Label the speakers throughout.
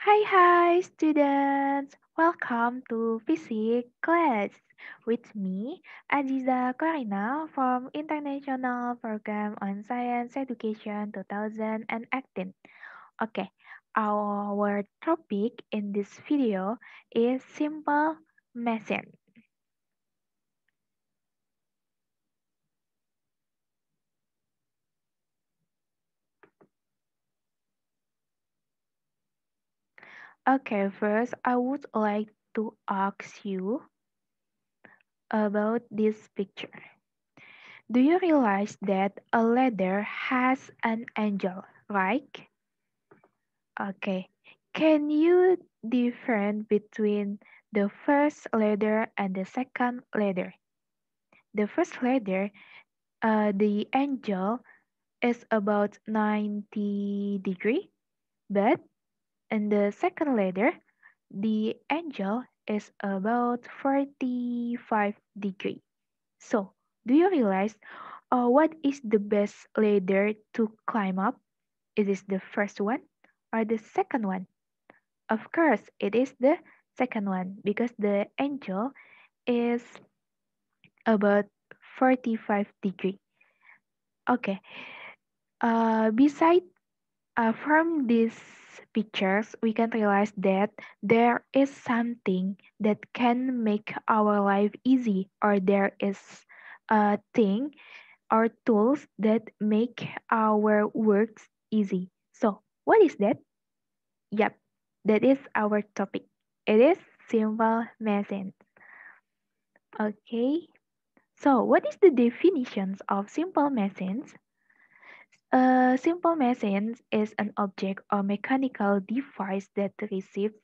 Speaker 1: Hi, hi, students! Welcome to physics class with me, Aziza Corina from International Program on Science Education 2018. Okay, our topic in this video is simple machine. Okay, first I would like to ask you about this picture. Do you realize that a ladder has an angel, right? Okay, can you different between the first ladder and the second ladder? The first ladder, uh, the angel is about 90 degree, but in the second letter, the angle is about 45 degree. So, do you realize uh, what is the best ladder to climb up? It is the first one or the second one? Of course, it is the second one because the angle is about 45 degree. Okay. Uh, beside uh, from these pictures, we can realize that there is something that can make our life easy, or there is a thing or tools that make our works easy. So, what is that? Yep, that is our topic. It is simple machines. Okay, so what is the definitions of simple machines? A simple machine is an object or mechanical device that receives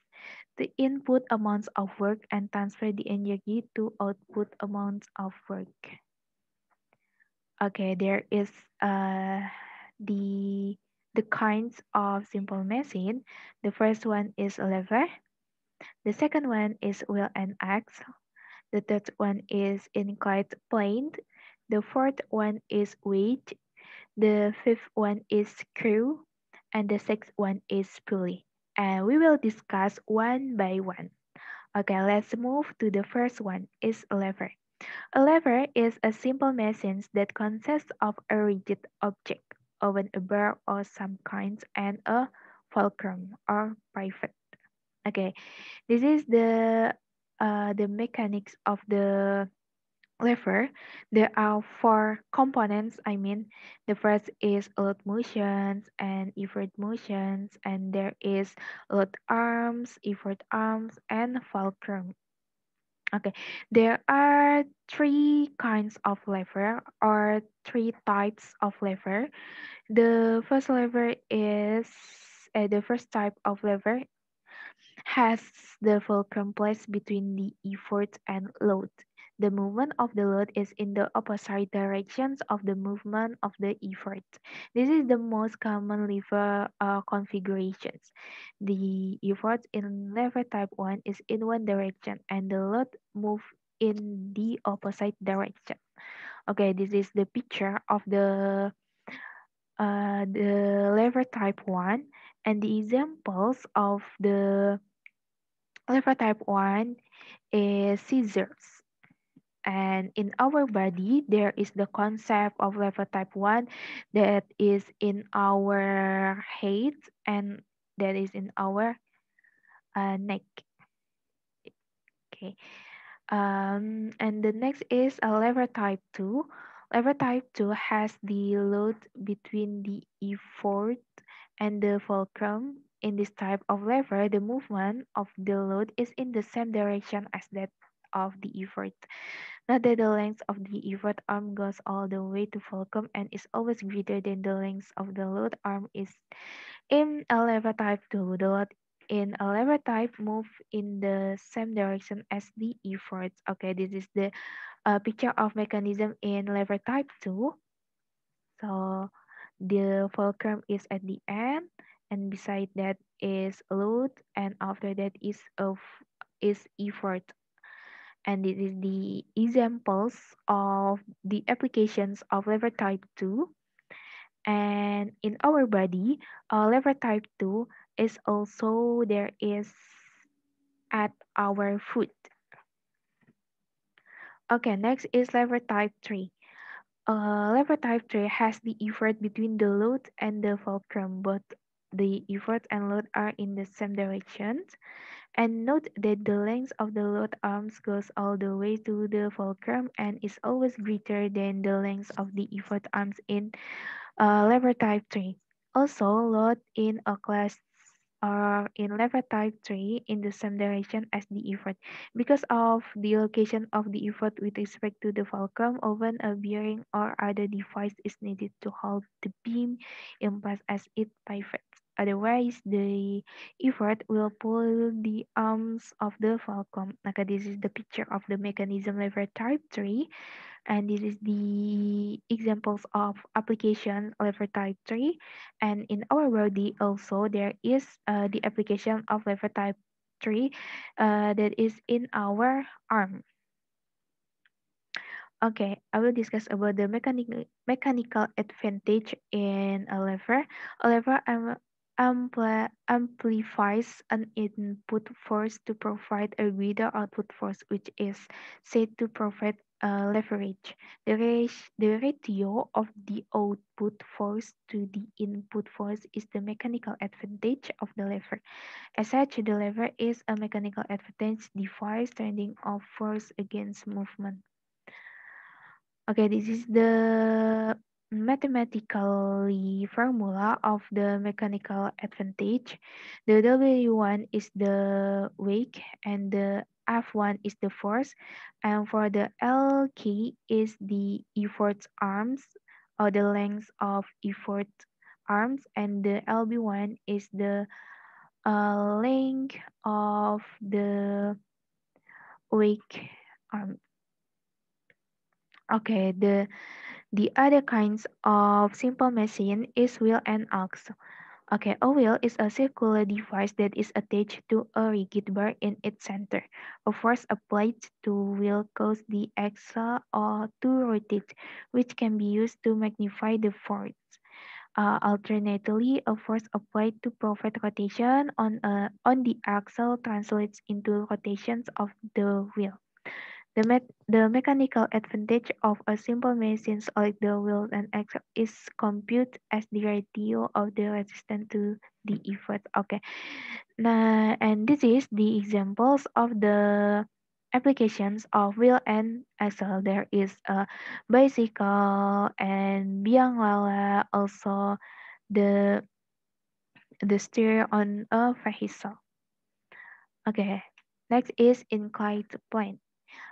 Speaker 1: the input amounts of work and transfer the energy to output amounts of work. Okay, there is uh, the, the kinds of simple machine. The first one is lever. The second one is wheel and axle. The third one is inclined plane. The fourth one is weight. The fifth one is screw, and the sixth one is pulley. And we will discuss one by one. Okay, let's move to the first one is lever. A lever is a simple machine that consists of a rigid object, often a bar or some kinds, and a fulcrum or pivot. Okay, this is the uh, the mechanics of the lever, there are four components. I mean, the first is load motions and effort motions, and there is load arms, effort arms, and fulcrum. Okay, there are three kinds of lever or three types of lever. The first lever is uh, the first type of lever has the fulcrum placed between the effort and load. The movement of the load is in the opposite directions of the movement of the effort. This is the most common lever uh, configurations. The effort in lever type 1 is in one direction and the load move in the opposite direction. Okay, this is the picture of the uh, the lever type 1 and the examples of the lever type 1 is scissors and in our body, there is the concept of level type 1 that is in our head and that is in our uh, neck. Okay. Um, and the next is a lever type 2. Lever type 2 has the load between the effort and the fulcrum. In this type of lever, the movement of the load is in the same direction as that of the effort. Note that the length of the effort arm goes all the way to fulcrum and is always greater than the length of the load arm is in a lever type 2. The load in a lever type move in the same direction as the effort. Okay, this is the uh, picture of mechanism in lever type 2. So the fulcrum is at the end and beside that is load and after that is of is effort and this is the examples of the applications of liver type 2. And in our body, uh, liver type 2 is also there is at our foot. Okay, next is liver type 3. Uh, liver type 3 has the effort between the load and the fulcrum, but the effort and load are in the same direction. And note that the length of the load arms goes all the way to the fulcrum and is always greater than the length of the effort arms in uh, lever type 3. Also, load in a class or uh, in lever type 3 in the same direction as the effort. Because of the location of the effort with respect to the fulcrum, often a bearing or other device is needed to hold the beam in place as it pivots. Otherwise, the effort will pull the arms of the falcon. Okay, this is the picture of the mechanism lever type 3. And this is the examples of application lever type 3. And in our body also, there is uh, the application of lever type 3 uh, that is in our arm. Okay, I will discuss about the mechanic mechanical advantage in a lever. A lever um, amplifies an input force to provide a greater output force, which is said to provide a leverage. The, ra the ratio of the output force to the input force is the mechanical advantage of the lever. As such, the lever is a mechanical advantage device standing of force against movement. Okay, this is the mathematically formula of the mechanical advantage. The W1 is the weight and the F1 is the force. And for the L key is the effort arms or the length of effort arms. And the LB1 is the uh, length of the weight arm. Okay, the the other kinds of simple machine is wheel and ox. Okay, a wheel is a circular device that is attached to a rigid bar in its center. A force applied to wheel causes the axle or to rotate, which can be used to magnify the force. Uh, alternatively, a force applied to provide rotation on, a, uh, on the axle translates into rotations of the wheel. The, me the mechanical advantage of a simple machine like the wheel and axle is compute as the ratio of the resistance to the effort. Okay, now, and this is the examples of the applications of wheel and axle. There is a bicycle and biangwala, also the the steer on a vehicle. Okay, next is inclined plane.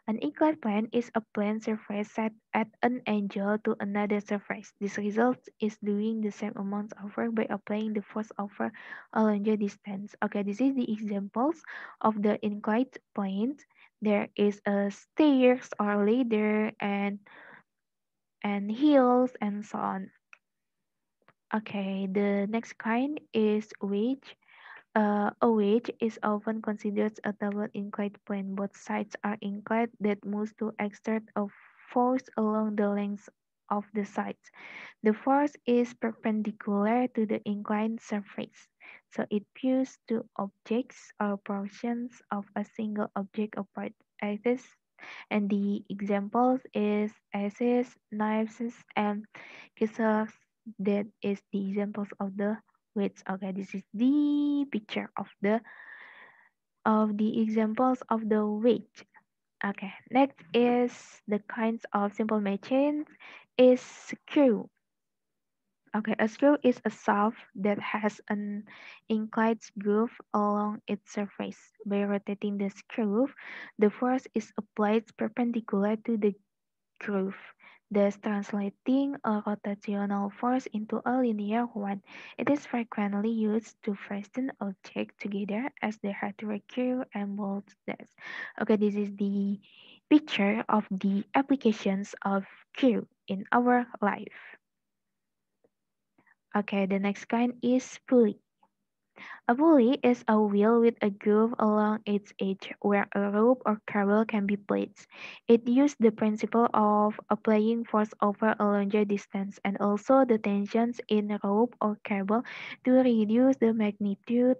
Speaker 1: An inclined plane is a plane surface set at an angle to another surface. This result is doing the same amount of work by applying the force over a longer distance. Okay, this is the examples of the inclined plane. There is a stairs or ladder and and hills and so on. Okay, the next kind is wedge. Uh, OH is often considered a double inclined plane. Both sides are inclined that moves to exert a force along the length of the sides. The force is perpendicular to the inclined surface, so it pushes two objects or portions of a single object apart axis. And the examples is axes, knives, and kisses. That is the examples of the weights. Okay, this is the picture of the of the examples of the weight. Okay, next is the kinds of simple machines is screw. Okay, a screw is a shaft that has an inclined groove along its surface. By rotating the screw, the force is applied perpendicular to the groove thus translating a rotational force into a linear one. It is frequently used to fasten objects together as they had to recur and bolt does. Okay, this is the picture of the applications of Q in our life. Okay, the next kind is pulley. A pulley is a wheel with a groove along its edge where a rope or cable can be placed. It used the principle of applying force over a longer distance and also the tensions in rope or cable to reduce the magnitude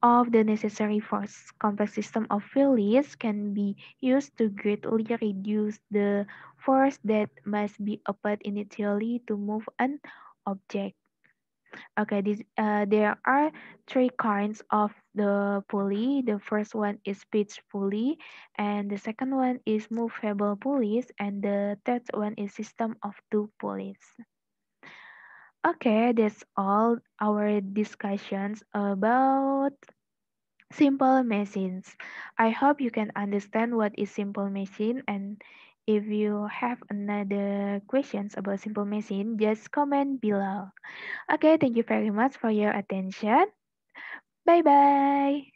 Speaker 1: of the necessary force. Complex system of pulleys can be used to greatly reduce the force that must be applied initially to move an object. Okay, this, uh, there are three kinds of the pulley. The first one is pitch pulley, and the second one is movable pulleys, and the third one is system of two pulleys. Okay, that's all our discussions about simple machines. I hope you can understand what is simple machine and If you have another questions about simple machine, just comment below. Okay, thank you very much for your attention. Bye-bye.